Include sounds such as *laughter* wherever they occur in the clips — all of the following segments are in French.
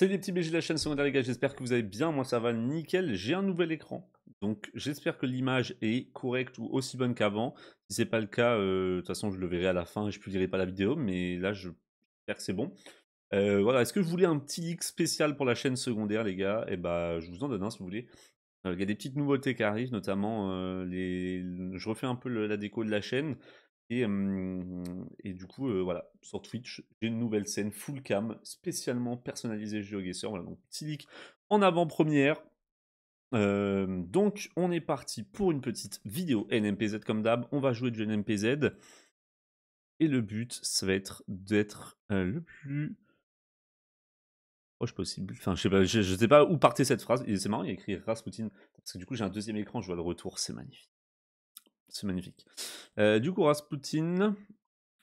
C'est les petits BG de la chaîne secondaire les gars, j'espère que vous allez bien, moi ça va nickel, j'ai un nouvel écran, donc j'espère que l'image est correcte ou aussi bonne qu'avant, si c'est pas le cas, euh, de toute façon je le verrai à la fin, je publierai pas la vidéo, mais là j'espère que c'est bon. Euh, voilà, est-ce que vous voulez un petit hic spécial pour la chaîne secondaire les gars Et eh bah je vous en donne un si vous voulez. Euh, il y a des petites nouveautés qui arrivent, notamment les... je refais un peu la déco de la chaîne, et, du coup, voilà, sur Twitch, j'ai une nouvelle scène full cam, spécialement personnalisée GeoGuessr. Voilà, donc petit en avant-première. donc on est parti pour une petite vidéo NMPZ comme d'hab. On va jouer du NMPZ. Et le but, ça va être d'être le plus proche possible. Enfin, je sais pas, je, sais pas où partait cette phrase. C'est marrant, il y a écrit Rasputin. Parce que du coup, j'ai un deuxième écran, je vois le retour, c'est magnifique. C'est magnifique. Euh, du coup, Rasputin,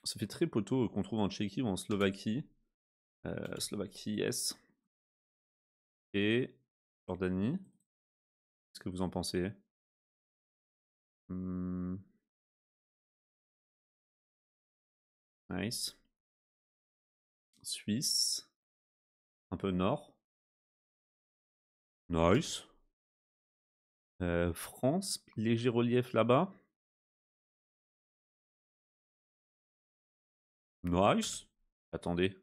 ça fait très poteau euh, qu'on trouve en Tchéquie ou en Slovaquie. Euh, Slovaquie, yes. Et Jordanie. Qu'est-ce que vous en pensez mmh. Nice. Suisse. Un peu nord. Nice. France, léger relief là-bas. Nice. Attendez.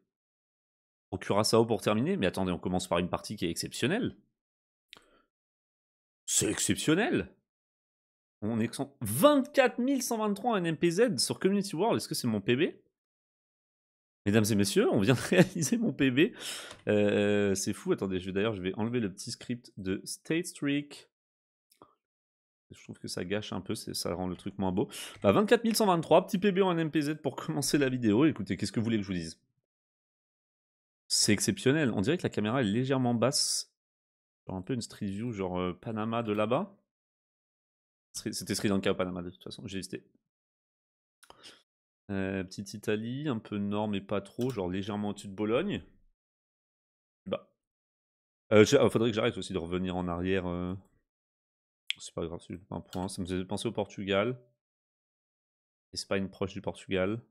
Au Curaçao pour terminer. Mais attendez, on commence par une partie qui est exceptionnelle. C'est exceptionnel. On est 24 123 NMPZ sur Community World. Est-ce que c'est mon PB Mesdames et messieurs, on vient de *laughs* réaliser mon PB. Euh, c'est fou. Attendez, je vais d'ailleurs, je vais enlever le petit script de State Streak. Je trouve que ça gâche un peu, ça rend le truc moins beau. Bah, 24 123, petit PB en MPZ pour *laughs* commencer la vidéo. Écoutez, qu'est-ce que vous voulez que je vous dise C'est exceptionnel. On dirait que la caméra est légèrement basse. Genre un peu une street view, genre euh, Panama de là-bas. C'était Sri Lanka au Panama de toute façon, j'ai hésité. Euh, petite Italie, un peu nord mais pas trop, genre légèrement au-dessus de Bologne. Bah. Euh, oh, faudrait que j'arrête aussi de revenir en arrière. C'est pas grave, c'est un point. Ça me faisait penser au Portugal. Espagne proche du Portugal.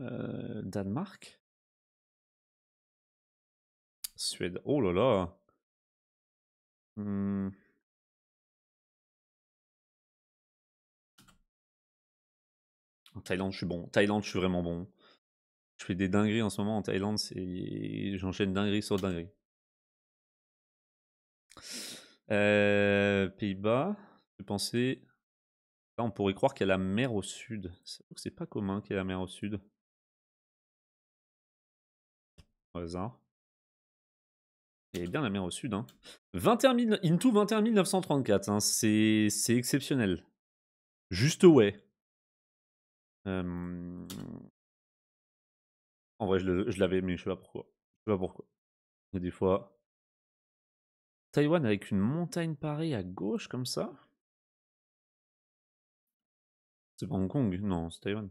Euh, Danemark Suède. Oh là là hmm. En Thaïlande, je suis bon. Thaïlande, je suis vraiment bon. Je fais des dingueries en ce moment en Thaïlande. J'enchaîne dinguerie sur dinguerie. Euh, Pays-Bas, je pensais. Là, ah, on pourrait croire qu'il y a la mer au sud. C'est pas commun qu'il y ait la mer au sud. Au hasard. Il y a bien la mer au sud. Hein. 21 into 21 934. C'est exceptionnel. Juste ouais. En vrai, je l'avais, mais je sais pas pourquoi. Je sais pas pourquoi. des fois, Taïwan avec une montagne pareille à gauche comme ça C'est pas Hong Kong Non, c'est Taïwan.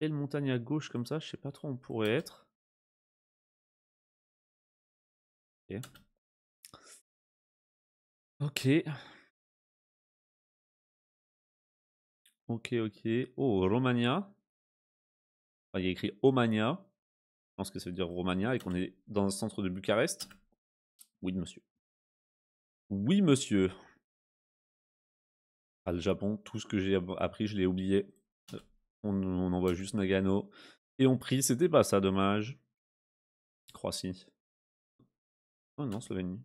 le montagne à gauche comme ça, je sais pas trop où on pourrait être. Ok. Ok. Ok, Oh, Romania. Ah, il y a écrit Romania. Je pense que ça veut dire Romania et qu'on est dans le centre de Bucarest. Oui, monsieur. Oui, monsieur. Ah, le Japon, tout ce que j'ai appris, je l'ai oublié. Euh, on, envoie juste Nagano. Et on prie, c'était pas ça, dommage. si. Oh non, Slovénie.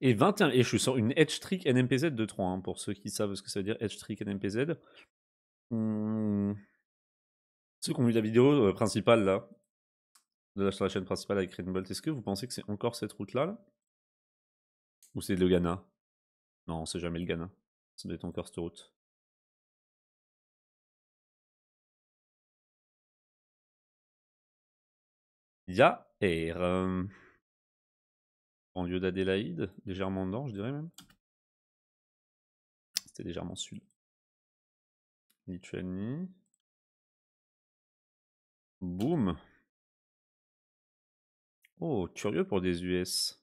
Et 21, et je suis sur une edge trick NMPZ de 3, hein, pour ceux qui savent ce que ça veut dire edge trick NMPZ. Mmh. Ceux qui ont vu la vidéo euh, principale là, de la, chaîne principale avec Rainbolt, est-ce que vous pensez que c'est encore cette route là ou c'est le Ghana Non, c'est jamais le Ghana. Ça doit être encore cette route. Ya en euh, lieu d'Adélaïde, légèrement nord, je dirais même. C'était légèrement sud. Lituanie. Boum. Oh, curieux pour des US.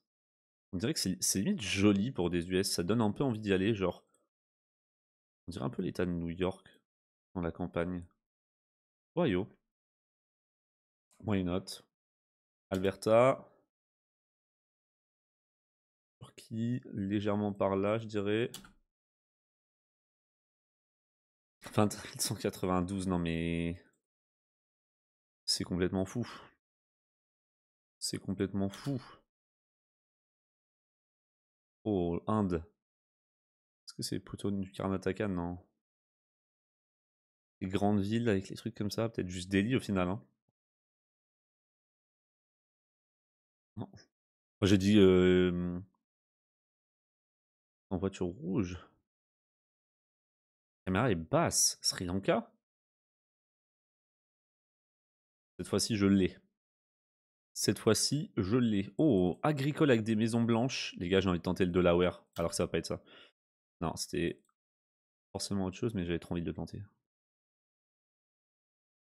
On dirait que c'est limite joli pour des US, ça donne un peu envie d'y aller, genre. On dirait un peu l'état de New York dans la campagne. Ohio. Why not? Alberta. Turquie, légèrement par là, je dirais. quatre-vingt-douze. non mais. C'est complètement fou. C'est complètement fou. Oh, Inde. Est-ce que c'est plutôt du Karnataka Non. Les grandes villes avec les trucs comme ça, peut-être juste Delhi au final. Hein. Non. j'ai dit en voiture rouge. La caméra est basse. Sri Lanka Cette fois-ci je l'ai. Cette fois-ci, je l'ai. Oh, agricole avec des maisons blanches. Les gars, j'ai envie de tenter le Delaware. Alors que ça va pas être ça. Non, c'était forcément autre chose, mais j'avais trop envie de le tenter.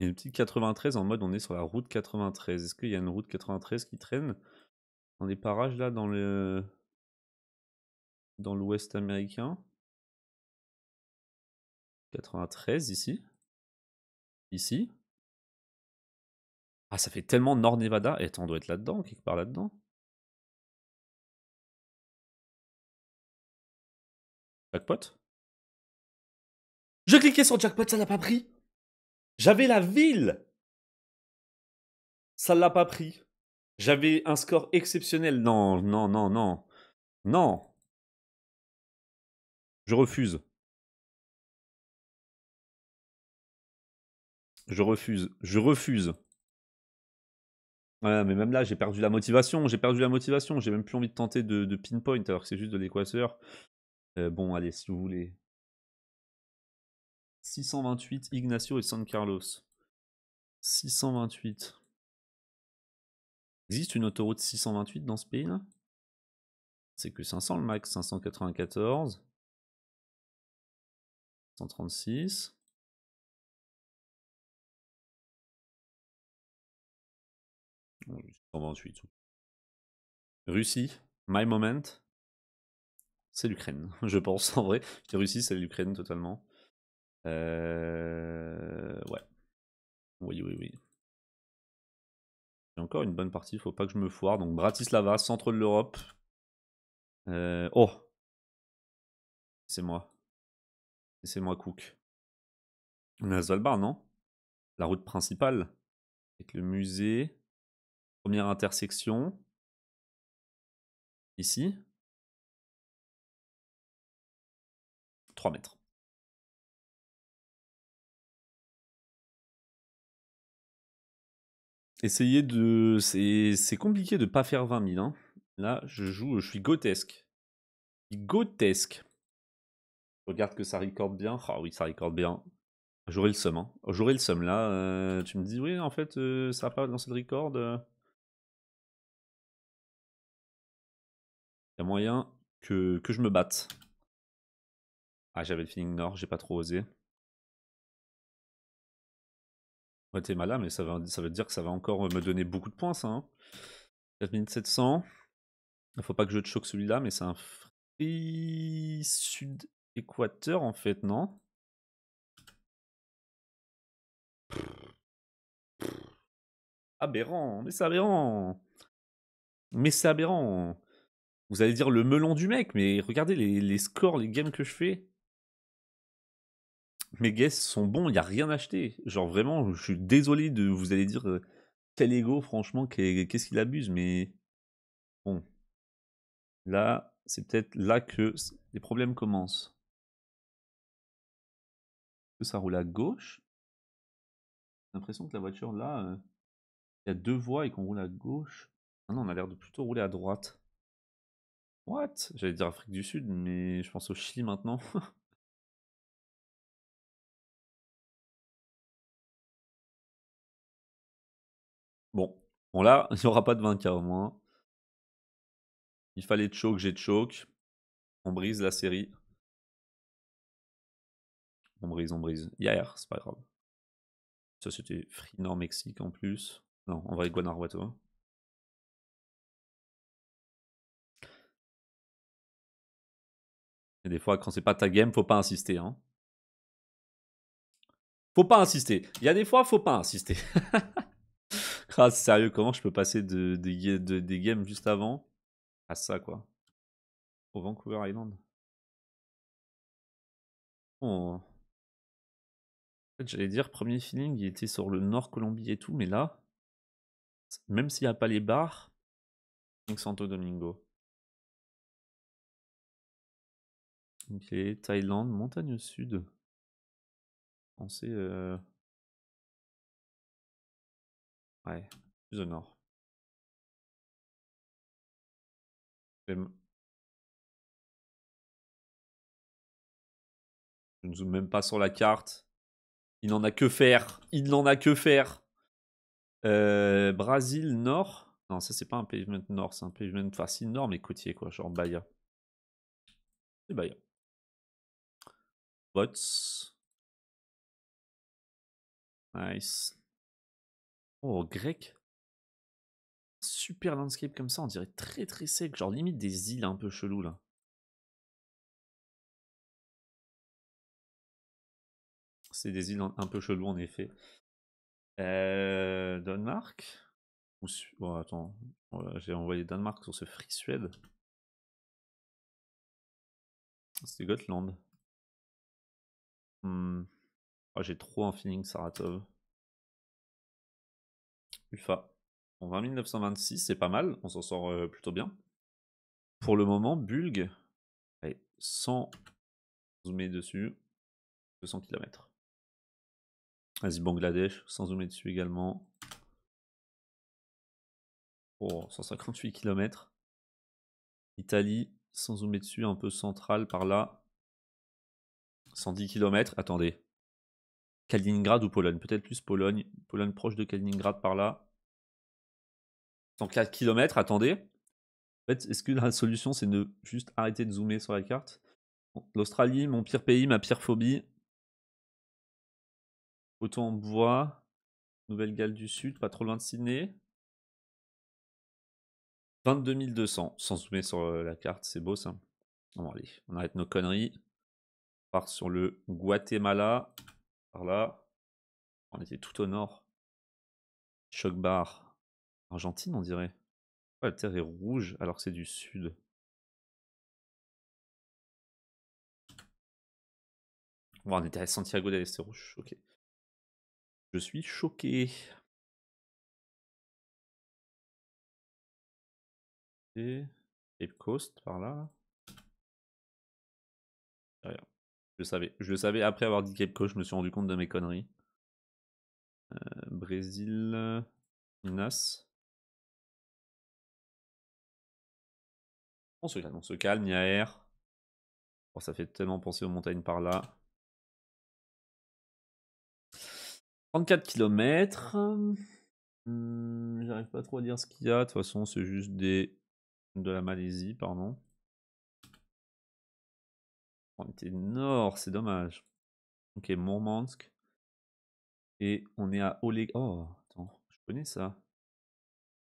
Il y a une petite 93 en mode on est sur la route 93. Est-ce qu'il y a une route 93 qui traîne dans les parages là, dans le dans l'ouest américain 93 ici. Ici ah, ça fait tellement Nord Nevada. Et attends, on doit être là-dedans, quelque part là-dedans. Jackpot Je cliquais sur jackpot, ça l'a pas pris. J'avais la ville. Ça l'a pas pris. J'avais un score exceptionnel. Non, non, non, non. Non. Je refuse. Je refuse. Je refuse. Ouais, mais même là, j'ai perdu la motivation, j'ai perdu la motivation, j'ai même plus envie de tenter de, pinpoint alors que c'est juste de l'équateur. Euh, bon, allez, si vous voulez. 628, Ignacio et San Carlos. 628. Existe une autoroute 628 dans ce pays-là C'est que 500 le max, 594. 136. Russie, my moment, c'est l'Ukraine, *laughs* je pense, en vrai. La Russie, c'est l'Ukraine totalement. Euh, ouais. Oui, oui, oui. J'ai encore une bonne partie, il faut pas que je me foire. Donc Bratislava, centre de l'Europe. Euh, oh C'est moi. C'est moi, Cook. On est à non La route principale. Avec le musée. Première intersection. Ici. 3 mètres. Essayez de... C'est compliqué de pas faire 20 000. Hein. Là, je joue, je suis gotesque. Gotesque. Regarde que ça recorde bien. Ah oui, ça recorde bien. J'aurai le somme. Hein. J'aurai le somme là. Euh, tu me dis, oui, en fait, euh, ça va pas dans le record. Euh. Il y a moyen que, que je me batte. Ah, j'avais le feeling nord, j'ai pas trop osé. était malade mais ça veut, ça veut dire que ça va encore me donner beaucoup de points, ça. 4700. Hein. Il faut pas que je te choque celui-là, mais c'est un sud-équateur, en fait, non Aberrant, mais c'est aberrant Mais c'est aberrant vous allez dire le melon du mec, mais regardez les, scores, les games que je fais. Mes guesses sont bons, il n'y a rien acheté. Genre vraiment, je suis désolé de vous allez dire tel euh, ego, franchement, qu'est-ce qu'il abuse, mais bon. Là, c'est peut-être là que les problèmes commencent. que Ça roule à gauche. J'ai l'impression que la voiture là, euh, il y a deux voies et qu'on roule à gauche. Ah non, on a l'air de plutôt rouler à droite. What? J'allais dire Afrique du Sud, mais je pense au Chili maintenant. *laughs* Bon, bon là, il n'y aura pas de 20K au moins. Il fallait de choke, j'ai de choke. On brise la série. On brise, on brise. Hier, c'est pas grave. Ça, c'était Free Nord Mexique en plus. Non, on va avec Guanajuato. Hein. des fois, quand c'est pas ta game, faut pas insister. Hein. Faut pas insister. Il y a des fois, faut pas insister. *laughs* ah, sérieux, comment je peux passer de, des games juste avant à ça, quoi Au Vancouver Island. Oh. j'allais dire, premier feeling, il était sur le Nord Colombie et tout, mais là, même s'il n'y a pas les bars, Santo Domingo. Ok, Thaïlande, montagne sud. Pensez. Euh ouais, plus au nord. Je ne zoome même pas sur la carte. Il n'en a que faire. Il n'en a que faire. Euh, Brésil Nord. Non, ça c'est pas un pavement nord, c'est un pavement facile nord mais côtier quoi, genre Bahia. C'est Bahia. BOTS Nice. Oh, grec. Super landscape comme ça, on dirait très très sec, genre limite des îles un peu chelou là. C'est des îles un peu chelou en effet. Euh, Danemark oh, attends, j'ai envoyé Danemark sur ce Free Suède. C'est Gotland. Mmh. Ah, j'ai trop un feeling Saratov. UFA. En 20 926, c'est pas mal, on s'en sort euh, plutôt bien. Pour le moment, Bulg, allez, sans zoomer dessus, 200 km. Vas-y, Bangladesh, sans zoomer dessus également. Oh, 158 km. Italie, sans zoomer dessus, un peu centrale par là. 110 km, attendez. Kaliningrad ou Pologne Peut-être plus Pologne. Pologne proche de Kaliningrad par là. 104 km, attendez. En fait, est-ce que la solution, c'est de juste arrêter de zoomer sur la carte L'Australie, mon pire pays, ma pire phobie. Autant en bois. Nouvelle-Galles du Sud, pas trop loin de Sydney. 22 200, sans zoomer sur euh, la carte, c'est beau ça. Bon, allez, on arrête nos conneries part sur le Guatemala. Par là. On était tout au nord. Choc bar. Argentine, on dirait. Oh, la terre est rouge alors que c'est du sud. on était à Santiago del rouge, Ok. Je suis choqué. Cape Coast, par là. Je savais. Je le savais après avoir dit Cape chose je me suis rendu compte de mes conneries. Euh, Brésil. Minas. On se, on se calme, il y a air. Oh, ça fait tellement penser aux montagnes par là. 34 km. Hmm, j'arrive pas trop à dire ce qu'il y a. De toute façon, c'est juste des de la Malaisie, pardon. On était nord, c'est dommage. Ok, Murmansk. Et on est à Oleg... Oh, attends, je connais ça.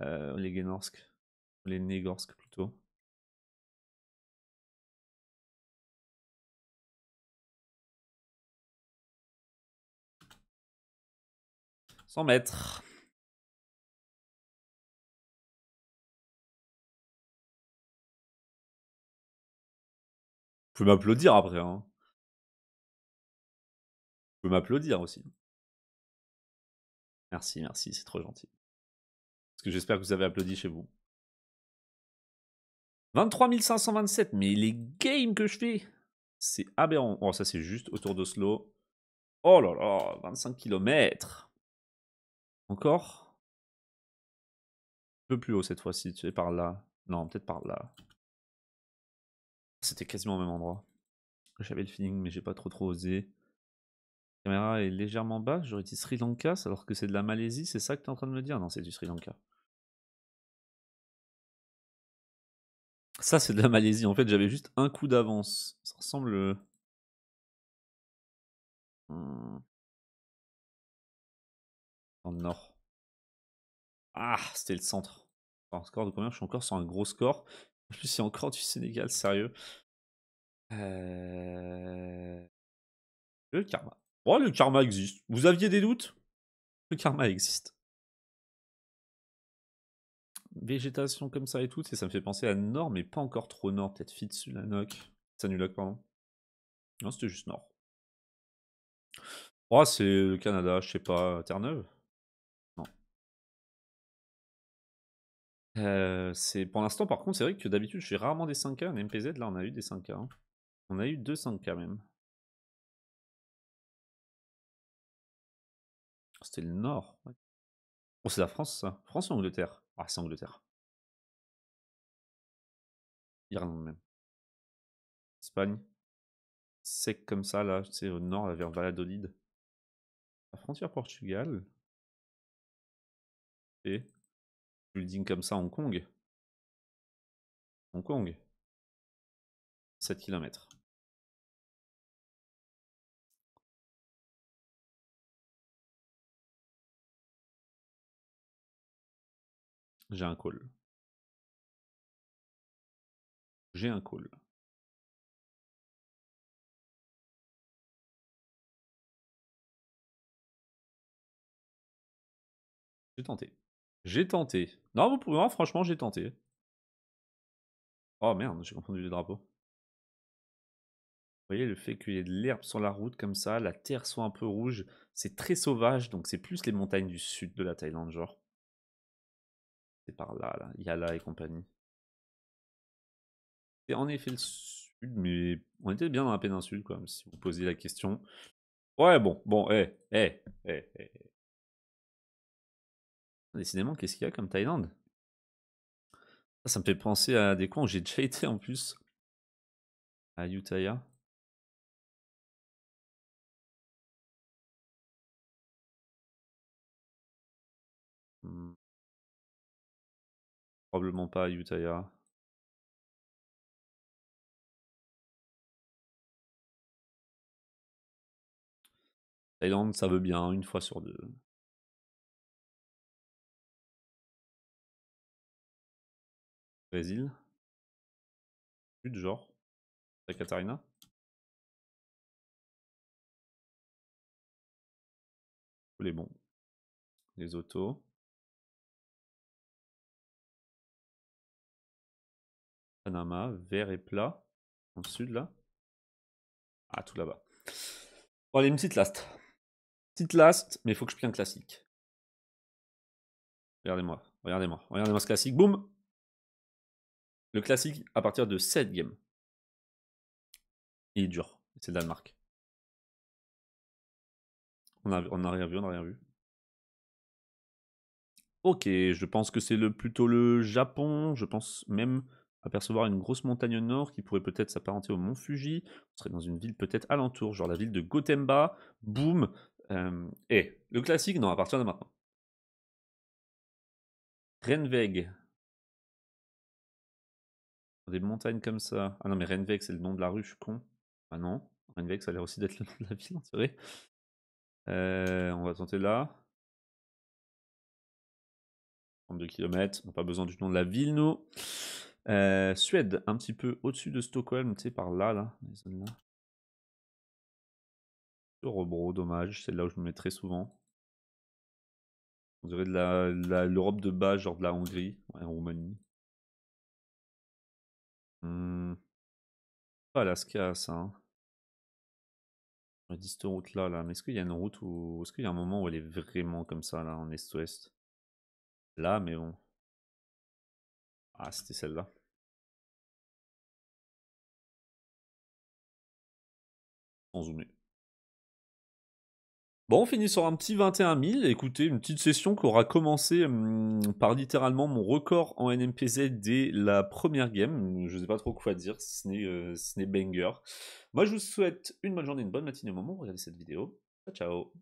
Euh, Olegenorsk. Olenegorsk plutôt. 100 mètres. m'applaudir après. Hein. Je m'applaudir aussi. Merci, merci, c'est trop gentil. Parce que j'espère que vous avez applaudi chez vous. 23 527, mais les games que je fais, c'est aberrant. Oh, ça c'est juste autour de d'Oslo. Oh là là, 25 km. Encore Un peu plus haut cette fois-ci, tu es par là. Non, peut-être par là. C'était quasiment au même endroit. J'avais le feeling, mais j'ai pas trop trop osé. La caméra est légèrement basse, j'aurais dit Sri Lanka, alors que c'est de la Malaisie, c'est ça que tu es en train de me dire Non, c'est du Sri Lanka. Ça, c'est de la Malaisie. En fait, j'avais juste un coup d'avance. Ça ressemble. Euh, en nord. Ah, c'était le centre. score de combien Je suis encore sur un gros score. En plus, c'est encore du Sénégal, sérieux. Euh, le karma. Oh, le karma existe. Vous aviez des doutes Le karma existe. Végétation comme ça et tout, et ça me fait penser à Nord, mais pas encore trop Nord. Peut-être Fitzulanoc. Sanuloc, pardon. Non, c'était juste Nord. Oh, c'est le Canada, je sais pas, Terre-Neuve Euh, c'est pour l'instant, par contre, c'est vrai que d'habitude, je fais rarement des 5K. En MPZ, là, on a eu des 5K. Hein. On a eu deux 5K même. C'était le Nord. Oh, c'est la France, ça. France ou Angleterre Ah, c'est Angleterre. Irlande même. Espagne. c'est comme ça, là, c'est au nord, vers Valladolid. La frontière Portugal. Et building comme ça Hong Kong Hong Kong 7 km. J'ai un call. J'ai un call. J'ai tenté. J'ai tenté. Non, vous pouvez, voir, hein, franchement, j'ai tenté. Oh merde, j'ai confondu les drapeaux. Vous voyez le fait qu'il y ait de l'herbe sur la route comme ça, la terre soit un peu rouge, c'est très sauvage, donc c'est plus les montagnes du sud de la Thaïlande, genre. C'est par là, là, Yala et compagnie. C'est en effet le sud, mais on était bien dans la péninsule, même, si vous posez la question. Ouais, bon, bon, eh, eh, eh, eh. eh. Décidément, qu'est-ce qu'il y a comme Thaïlande ah, ça, me fait penser à des coins où j'ai déjà été en plus. À Utaya. Mmh. Probablement pas à Utaya. Thaïlande, ça veut bien, une fois sur deux. Brésil. Plus de genre. Katarina. Catarina. Les bons. Les autos. Panama, vert et plat. En sud là. Ah, tout là-bas. Bon, allez, une petite last. Petite last, mais il faut que je prenne classique. Regardez-moi, regardez-moi, regardez-moi ce classique. Boum le classique à partir de cette game. Il est dur. C'est le Danemark. On n'a a rien vu, on n'a rien vu. Ok, je pense que c'est le, plutôt le Japon. Je pense même apercevoir une grosse montagne nord qui pourrait peut-être s'apparenter au mont Fuji. On serait dans une ville peut-être alentour, genre la ville de Gotemba. Boum. Euh, eh, et le classique, non, à partir de maintenant. Renveg des montagnes comme ça. Ah non, mais Renvex, c'est le nom de la rue, je suis con. Ah non, Renvex, ça a l'air aussi d'être le nom de la ville, on vrai. Euh, on va tenter là. 32 km, on pas besoin du nom de la ville, nous. Euh, Suède, un petit peu au-dessus de Stockholm, tu par là, là, les dommage, c'est là où je me mets très souvent. On dirait de la, l'europe de bas, genre de la Hongrie, en Roumanie. Mmh. Pas Alaska, ça. Hein. cette route-là, là. Mais est-ce qu'il y a une route où. Est-ce qu'il y a un moment où elle est vraiment comme ça, là, en est-ouest Là, mais bon. Ah, c'était celle-là. Sans zoomer. Bon, on finit sur un petit 21 000. Écoutez, une petite session qui aura commencé hum, par littéralement mon record en NMPZ dès la première game. Je ne sais pas trop quoi dire, euh, si ce n'est banger. Moi, je vous souhaite une bonne journée, une bonne matinée au moment où vous regardez cette vidéo. ciao